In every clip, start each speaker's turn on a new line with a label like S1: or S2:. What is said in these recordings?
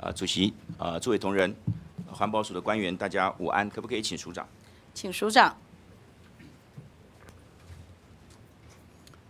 S1: 啊，主席啊，诸位同仁，环保署的官员，大家午安，可不可以请署长？请署长。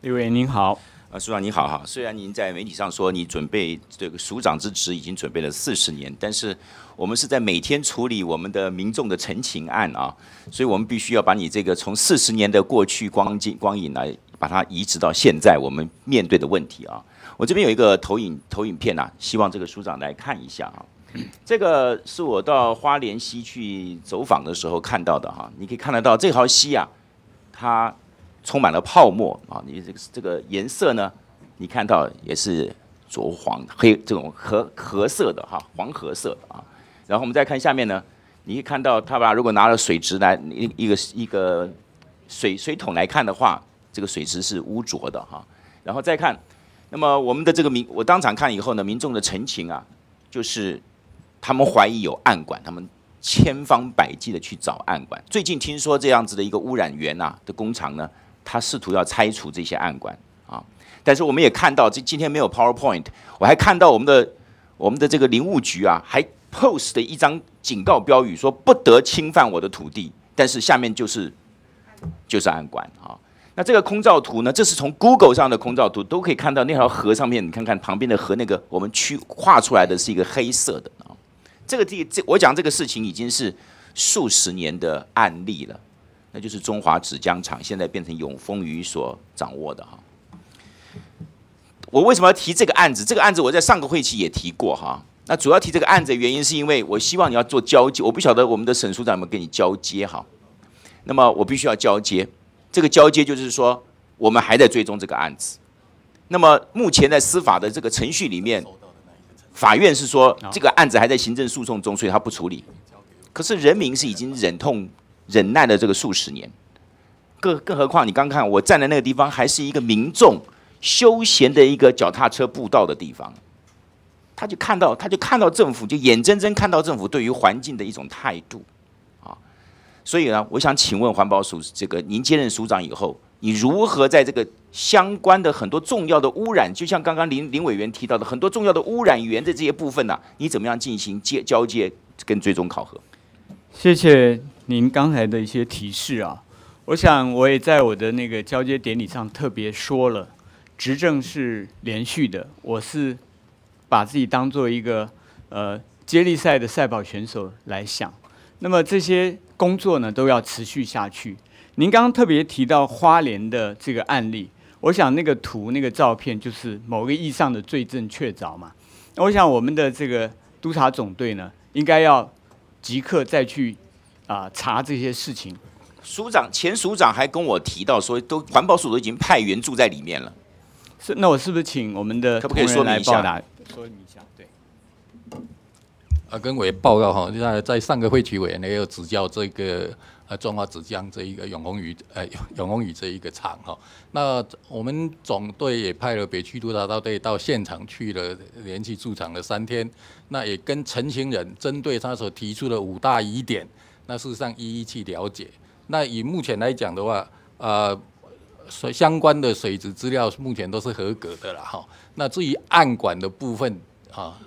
S1: 李伟，您好。啊，署长你好哈。虽然您在媒体上说你准备这个署长之职已经准备了四十年，但是我们是在每天处理我们的民众的陈情案啊，所以我们必须要把你这个从四十年的过去光景光影来把它移植到现在我们面对的问题啊。我这边有一个投影投影片呐，希望这个书长来看一下啊。这个是我到花莲溪去走访的时候看到的哈，你可以看得到这条溪啊，它充满了泡沫啊，你这个这个颜色呢，你看到也是浊黄黑这种褐褐色的哈，黄褐色的啊。然后我们再看下面呢，你一看到它吧，如果拿了水池来一一个一个水水桶来看的话，这个水质是污浊的哈。然后再看。那么我们的这个民，我当场看以后呢，民众的陈情啊，就是他们怀疑有暗管，他们千方百计的去找暗管。最近听说这样子的一个污染源啊的工厂呢，他试图要拆除这些暗管啊。但是我们也看到，这今天没有 PowerPoint，我还看到我们的我们的这个林务局啊，还 post 的一张警告标语说不得侵犯我的土地，但是下面就是就是暗管啊。那这个空照图呢？这是从 Google 上的空照图都可以看到，那条河上面，你看看旁边的河，那个我们区画出来的是一个黑色的啊。这个地，这我讲这个事情已经是数十年的案例了，那就是中华纸浆厂现在变成永丰余所掌握的哈。我为什么要提这个案子？这个案子我在上个会期也提过哈。那主要提这个案子的原因，是因为我希望你要做交接，我不晓得我们的沈秘书长有没有跟你交接哈。那么我必须要交接。这个交接就是说，我们还在追踪这个案子。那么目前在司法的这个程序里面，法院是说这个案子还在行政诉讼中，所以他不处理。可是人民是已经忍痛忍耐了这个数十年，更更何况你刚看我站在那个地方，还是一个民众休闲的一个脚踏车步道的地方，他就看到他就看到政府就眼睁睁看到政府对于环境的一种态度。所以呢，我想请问环保署这个，您接任署长以后，你如何在这个相关的很多重要的污染，就像刚刚林林委员提到的很多重要的污染源的这些部分呢？你怎么样进行接交接跟最终考核？
S2: 谢谢您刚才的一些提示啊！我想我也在我的那个交接典礼上特别说了，执政是连续的，我是把自己当做一个呃接力赛的赛跑选手来想，那么这些。工作呢都要持续下去。您刚刚特别提到花莲的这个案例，我想那个图、那个照片就是某个意义上的罪证确凿嘛。那我想我们的这个督察总队呢，应该要即刻再去啊查这些事情。署长前署长还跟我提到
S1: 说，都环保署都已经派员驻在里面了。
S2: 是，那我是不是请我们的可不可以说明一下？说明一下，对。呃，跟我也报告哈，就在上个
S1: 会区委呢，又指教这个呃，中华纸浆这一个永红宇呃，永红宇这一个厂哈。那我们总队也派了北区督察大队到现场去了，连续驻场了三天。那也跟陈情人针对他所提出的五大疑点，那事实上一一去了解。那以目前来讲的话，呃，水相关的水质资料目前都是合格的了哈。那至于暗管的部分啊。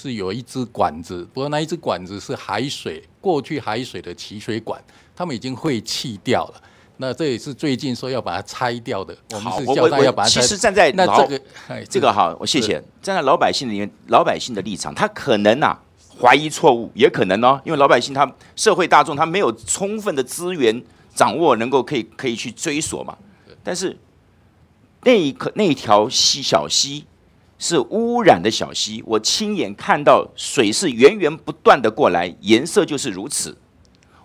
S1: 是有一只管子，不过那一只管子是海水过去海水的取水管，他们已经会弃掉了。那这也是最近说要把它拆掉的。好，我我其实站在那这个这个哈，我谢谢站在老百姓里面老百姓的立场，他可能呐怀疑错误，也可能哦，因为老百姓他社会大众他没有充分的资源掌握，能够可以可以去追索嘛。但是那一个那条溪小溪。是污染的小溪，我亲眼看到水是源源不断的过来，颜色就是如此。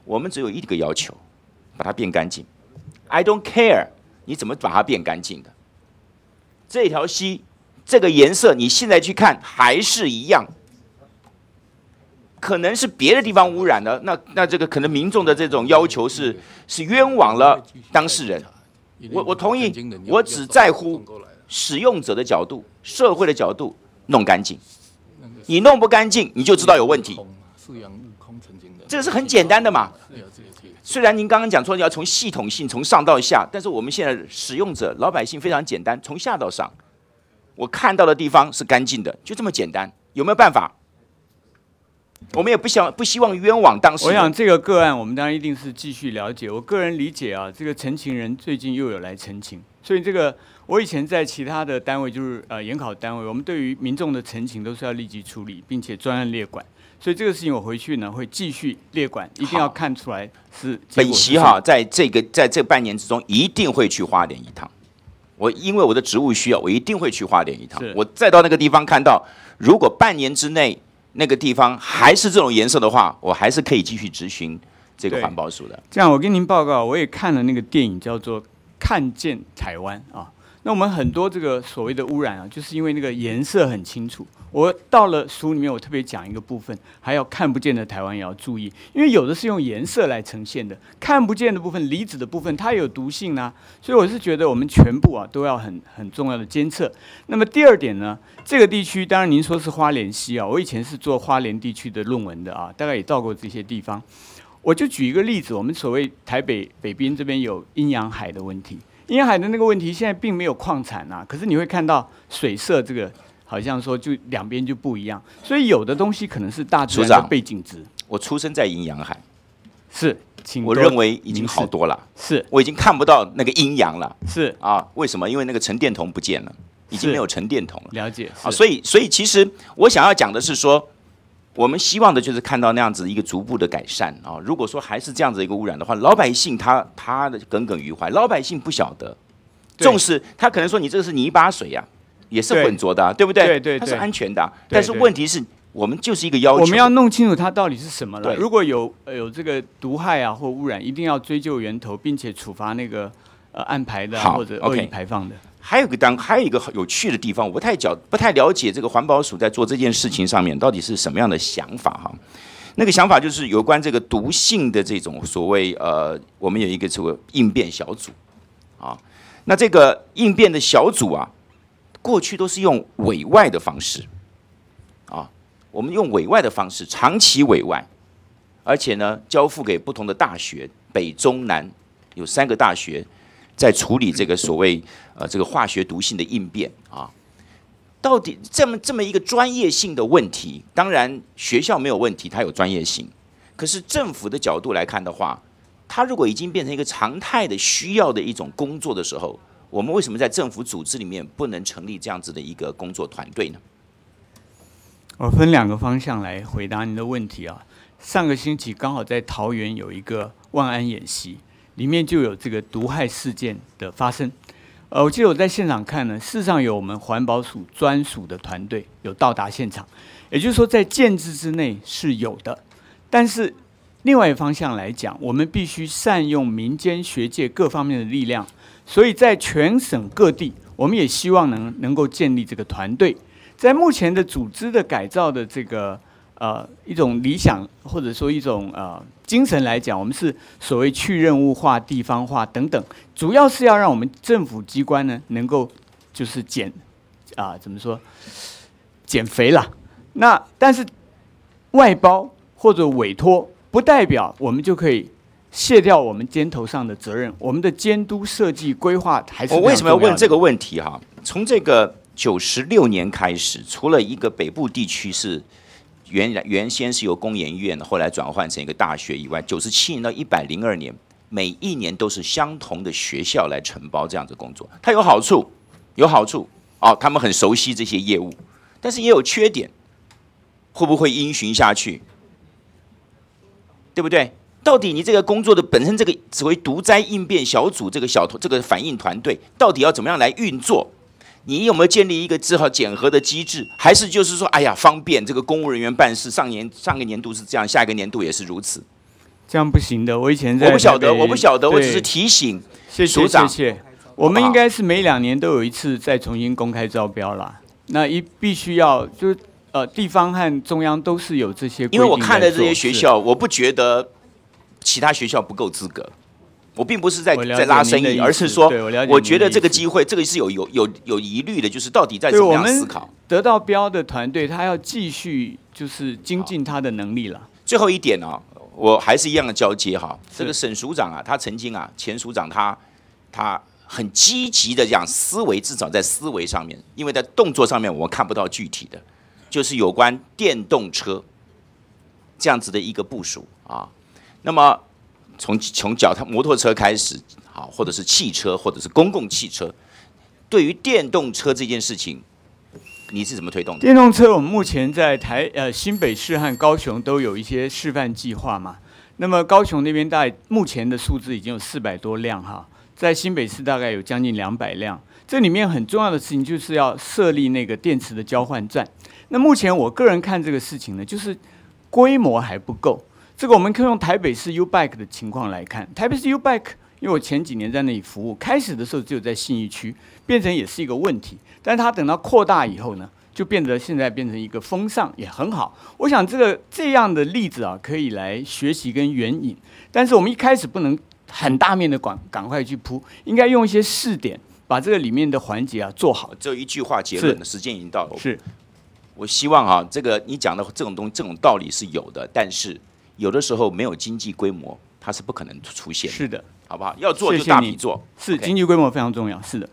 S1: 我们只有一个要求，把它变干净。I don't care，你怎么把它变干净的？这条溪，这个颜色，你现在去看还是一样。可能是别的地方污染的，那那这个可能民众的这种要求是是冤枉了当事人。我我同意，我只在乎。使用者的角度、社会的角度弄干净，你弄不干净，你就知道有问题。这个是很简单的嘛。虽然您刚刚讲说要从系统性从上到下，但是我们现在使用者、老百姓非常简单，从下到上，我看到的地方是干净
S2: 的，就这么简单。有没有办法？我们也不想不希望冤枉当事人。我想这个个案，我们当然一定是继续了解。我个人理解啊，这个陈情人最近又有来陈情，所以这个。我以前在其他的单位，就是呃，研考单位，我们对于民众的陈情都是要立即处理，并且专案列管。所以这个事情我回去呢，会继续列管，一定要看出来是本席哈。
S1: 在这个在这半年之中，一定会去花莲一趟。我因为我的职务需要，我一定会去花莲一趟。我再到那个地方看到，如果半年之内那个地方还是这种颜色的话，我还是可以继续执行这个环保署的。
S2: 这样我跟您报告，我也看了那个电影叫做《看见台湾》啊。那我们很多这个所谓的污染啊，就是因为那个颜色很清楚。我到了书里面，我特别讲一个部分，还有看不见的台湾也要注意，因为有的是用颜色来呈现的，看不见的部分、离子的部分，它有毒性呢。所以我是觉得我们全部啊都要很很重要的监测。那么第二点呢，这个地区当然您说是花莲溪啊，我以前是做花莲地区的论文的啊，大概也到过这些地方。我就举一个例子，我们所谓台北北边这边有阴阳海的问题。阴海的那个问题现在并没有矿产呐，可是你会看到水色这个好像说就两边就不一样，所以有的东西可能是大自然的背景值。我出生在阴阳海，是，
S1: 我认为已经好多了，
S2: 是，我已经看不到那个阴阳
S1: 了，是啊，为什么？因为那个沉淀铜不见了，已经没有沉淀铜
S2: 了。了解，啊，所
S1: 以所以其实我想要讲的是说。我们希望的就是看到那样子一个逐步的改善啊！如果说还是这样子一个污染的话，老百姓他他的耿耿于怀，老百姓不晓得，重视他可能说你这个是泥巴水呀，也是浑浊的，对不对？对对，它是安
S2: 全的，但是问题是我们就是一个要求，我们要弄清楚它到底是什么了。如果有呃、有这个毒害啊或污染，一定要追究源头，并且处罚那个呃暗排的或者恶意排
S1: 放的。还有个当还有一个有趣的地方，我不太了不太了解这个环保署在做这件事情上面到底是什么样的想法哈？那个想法就是有关这个毒性的这种所谓呃，我们有一个这个应变小组啊。那这个应变的小组啊，过去都是用委外的方式啊，我们用委外的方式长期委外，而且呢交付给不同的大学，北中南有三个大学。在处理这个所谓呃这个化学毒性的应变啊，到底这么这么一个专业性的问题，当然学校没有问题，它有专业性。可是政府的角度来看的话，它如果已经变成一个常态的需要的一种工作的时候，我们为什么在政府组织里面不能成立这样子的一个工作团队呢？
S2: 我分两个方向来回答您的问题啊。上个星期刚好在桃园有一个万安演习。里面就有这个毒害事件的发生。呃，我记得我在现场看呢，实上有我们环保署专属的团队有到达现场，也就是说在建制之内是有的。但是另外一个方向来讲，我们必须善用民间学界各方面的力量，所以在全省各地，我们也希望能能够建立这个团队。在目前的组织的改造的这个呃一种理想或者说一种呃。精神来讲，我们是所谓去任务化、地方化等等，主要是要让我们政府机关呢能够就是减啊，怎么说减肥了？那但是外包或者委托，不代表我们就可以卸掉我们肩头上的责任。我们的监督、设计、规划还是我为什么要问这
S1: 个问题？哈，从这个九十六年开始，除了一个北部地区是。原来原先是由公研院，后来转换成一个大学以外，九十七年到一百零二年，每一年都是相同的学校来承包这样子工作。它有好处，有好处，哦，他们很熟悉这些业务，但是也有缺点，会不会因循下去？对不对？到底你这个工作的本身，这个所谓独灾应变小组，这个小这个反应团队，到底要怎么样来运作？你有没有建立一个之好检核的机制？还是就是说，哎呀，方便这个公务人员办事？上年上个年度是这样，下一个年度也是如此，
S2: 这样不行的。我以前我不晓得，我不晓得，我只是提
S1: 醒。谢谢，谢谢。
S2: 我们应该是每两年都有一次再重新公开招标啦。那一必须要就是呃，地方和中央都是有这些。因为我看的这些学校，
S1: 我不觉得其他学校不够资格。我并不是在在拉生意，而是说，我觉得这个机会，这个是有有有有疑虑的，就是到底在怎么样思考。
S2: 得到标的团队，他要继续就是精进他的能力了。最后一点哦，
S1: 我还是一样的交接哈。这个沈署长啊，他曾经啊，前署长他他很积极的这样思维，至少在思维上面，因为在动作上面我们看不到具体的，就是有关电动车这样子的一个部署啊。那么。从从脚踏摩托车开始，好，或者是汽车，或者是
S2: 公共汽车，对于电动车这件事情，你是怎么推动的？电动车，我们目前在台呃新北市和高雄都有一些示范计划嘛。那么高雄那边大概目前的数字已经有四百多辆哈，在新北市大概有将近两百辆。这里面很重要的事情就是要设立那个电池的交换站。那目前我个人看这个事情呢，就是规模还不够。这个我们可以用台北市 U Bike 的情况来看，台北市 U Bike，因为我前几年在那里服务，开始的时候只有在信义区，变成也是一个问题。但是它等到扩大以后呢，就变得现在变成一个风尚，也很好。我想这个这样的例子啊，可以来学习跟援引。但是我们一开始不能很大面的赶赶快去铺，应该用一些试点，把这个里面的环节啊做好。只有一句话结论，时
S1: 间已经到了。是，我希望啊，这个你讲的这种东，这种道理是有的，但是。有的时候没有
S2: 经济规模，它是不可能出现。是的，好不好？要做就大笔做，是经济规模非常重要。是的。